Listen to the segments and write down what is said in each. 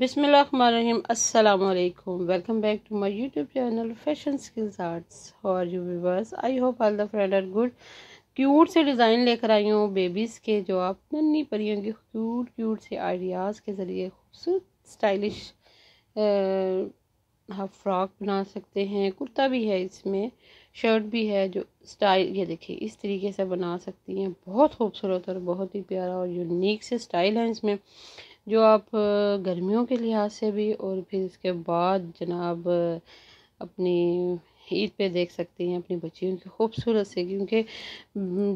बिसमीम असलकुम welcome back to my YouTube channel fashion skills arts और you viewers I hope all the friend are good cute से design लेकर आई हूँ बेबीज़ के जो आप नन्ही परियों के क्यूट क्यूट से आइडियाज़ के ज़रिए खूबसूरत स्टाइलिश हाफ फ्रॉक बना सकते हैं कुर्ता भी है इसमें शर्ट भी है जो स्टाइल ये देखिए इस तरीके से बना सकती हैं बहुत खूबसूरत और बहुत ही प्यारा और यूनिक से स्टाइल है इसमें जो आप गर्मियों के लिहाज से भी और फिर इसके बाद जनाब अपनी ईद पे देख सकती हैं अपनी बच्चियों की खूबसूरत से क्योंकि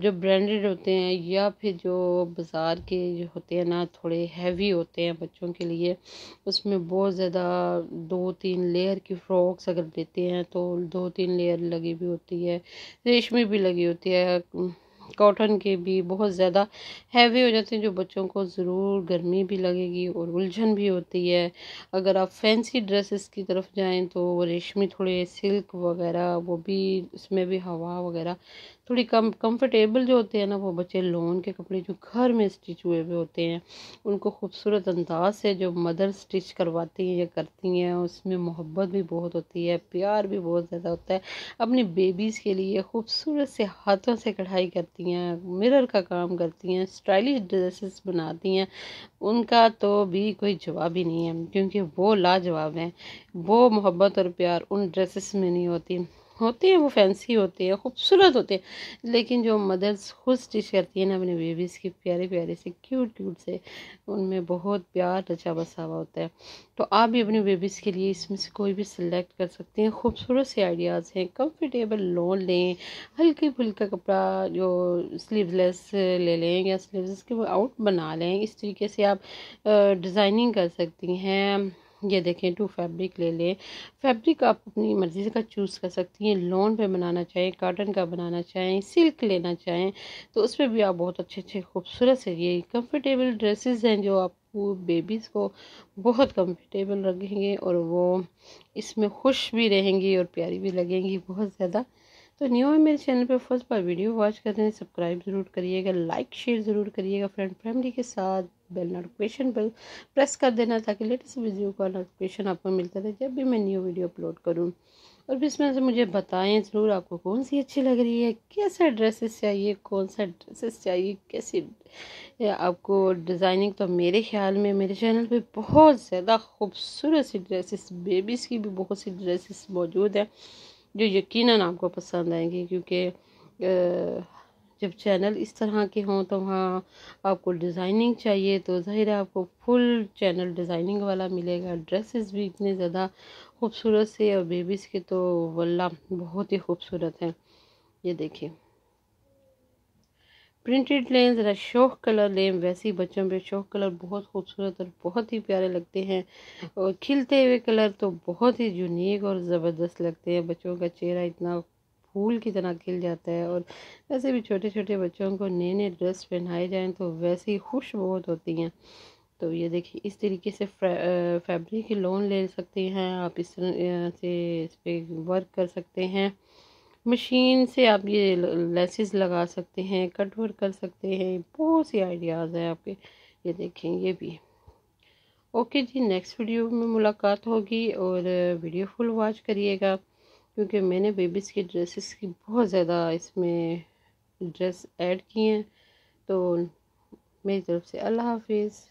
जो ब्रांडेड होते हैं या फिर जो बाज़ार के जो होते हैं ना थोड़े हैवी होते हैं बच्चों के लिए उसमें बहुत ज़्यादा दो तीन लेयर की फ्रॉक्स अगर देते हैं तो दो तीन लेयर लगी भी होती है रेशमी भी लगी होती है कॉटन के भी बहुत ज़्यादा हैवी हो जाते हैं जो बच्चों को ज़रूर गर्मी भी लगेगी और उलझन भी होती है अगर आप फैंसी ड्रेसेस की तरफ जाएं तो रेशमी थोड़े सिल्क वगैरह वो भी उसमें भी हवा वगैरह थोड़ी कम कंफर्टेबल जो होते हैं ना वो बच्चे लोन के कपड़े जो घर में स्टिच हुए हुए होते हैं उनको खूबसूरत अंदाज से जो मदर स्टिच करवाती हैं या करती हैं उसमें मोहब्बत भी बहुत होती है प्यार भी बहुत ज़्यादा होता है अपनी बेबीज़ के लिए खूबसूरत से हाथों से कढ़ाई करती हैं मिरर का काम करती हैं स्टाइलिश ड्रेसेस बनाती हैं उनका तो भी कोई जवाब ही नहीं है क्योंकि वो लाजवाब हैं वो मोहब्बत और प्यार उन ड्रेसेस में नहीं होती होते हैं वो फैंसी होते हैं खूबसूरत होते हैं लेकिन जो मदर्स खुद स्टिच करती हैं ना अपने बेबीज़ के प्यारे प्यारे से क्यूट क्यूट से उनमें बहुत प्यार रचा बसा हुआ होता है तो आप भी अपनी बेबीज़ के लिए इसमें से कोई भी सिलेक्ट कर सकते हैं खूबसूरत से आइडियाज़ हैं कम्फर्टेबल लोन लें हल्के फुल्का कपड़ा जो स्लीवलेस ले लें या स्लीवलेस के आउट बना लें इस तरीके से आप डिज़ाइनिंग कर सकती हैं ये देखें टू फैब्रिक ले लें फैब्रिक आप अपनी मर्ज़ी का चूज़ कर सकती हैं लॉन पे बनाना चाहें काटन का बनाना चाहें सिल्क लेना चाहें तो उस पर भी आप बहुत अच्छे अच्छे खूबसूरत से ये कंफर्टेबल ड्रेसेस हैं जो आपको बेबीज़ को बहुत कंफर्टेबल रखेंगे और वो इसमें खुश भी रहेंगी और प्यारी भी लगेंगी बहुत ज़्यादा तो न्यू है मेरे चैनल पर फर्स्ट बार वीडियो वॉच कर रहे हैं सब्सक्राइब ज़रूर करिएगा लाइक शेयर ज़रूर करिएगा फ्रेंड फैमिली के साथ बेल नोटिफिकेशन पर प्रेस कर देना ताकि लेटेस्ट वीडियो का नोटिफिकेशन आपको मिलता रहे जब भी मैं न्यू वीडियो अपलोड करूँ और इसमें से मुझे बताएं ज़रूर आपको कौन सी अच्छी लग रही है कैसे ड्रेसेस चाहिए कौन सा ड्रेसेस चाहिए कैसी आपको डिज़ाइनिंग तो मेरे ख्याल में मेरे चैनल पे बहुत ज़्यादा खूबसूरत सी ड्रेसेस बेबीज़ की भी बहुत सी ड्रेसेस मौजूद हैं जो यकीनन आपको पसंद आएंगी क्योंकि जब चैनल इस तरह के हों तो वहाँ आपको डिज़ाइनिंग चाहिए तो ज़ाहिर है आपको फुल चैनल डिज़ाइनिंग वाला मिलेगा ड्रेसेस भी इतने ज़्यादा खूबसूरत से और बेबीज़ के तो वल्ला बहुत ही खूबसूरत हैं ये देखिए प्रिंटेड लें ज़रा शोक कलर लें वैसे ही बच्चों पे शोक कलर बहुत खूबसूरत और बहुत ही प्यारे लगते हैं और खिलते हुए कलर तो बहुत ही यूनिक और ज़बरदस्त लगते हैं बच्चों का चेहरा इतना फूल की तरह खिल जाता है और वैसे भी छोटे छोटे बच्चों को नए नए ड्रेस पहनाए जाएँ तो वैसे ही खुश बहुत होती हैं तो ये देखिए इस तरीके से फैब्रिक की लोन ले सकते हैं आप इस तरह से इस पर वर्क कर सकते हैं मशीन से आप ये लेसेस लगा सकते हैं कट वर्क कर सकते हैं बहुत सी आइडियाज़ हैं आपके ये देखें ये भी ओके जी नेक्स्ट वीडियो में मुलाकात होगी और वीडियो फुल वॉच करिएगा क्योंकि मैंने बेबीज़ की ड्रेसेस की बहुत ज़्यादा इसमें ड्रेस ऐड किए हैं तो मेरी तरफ से अल्लाह हाफिज़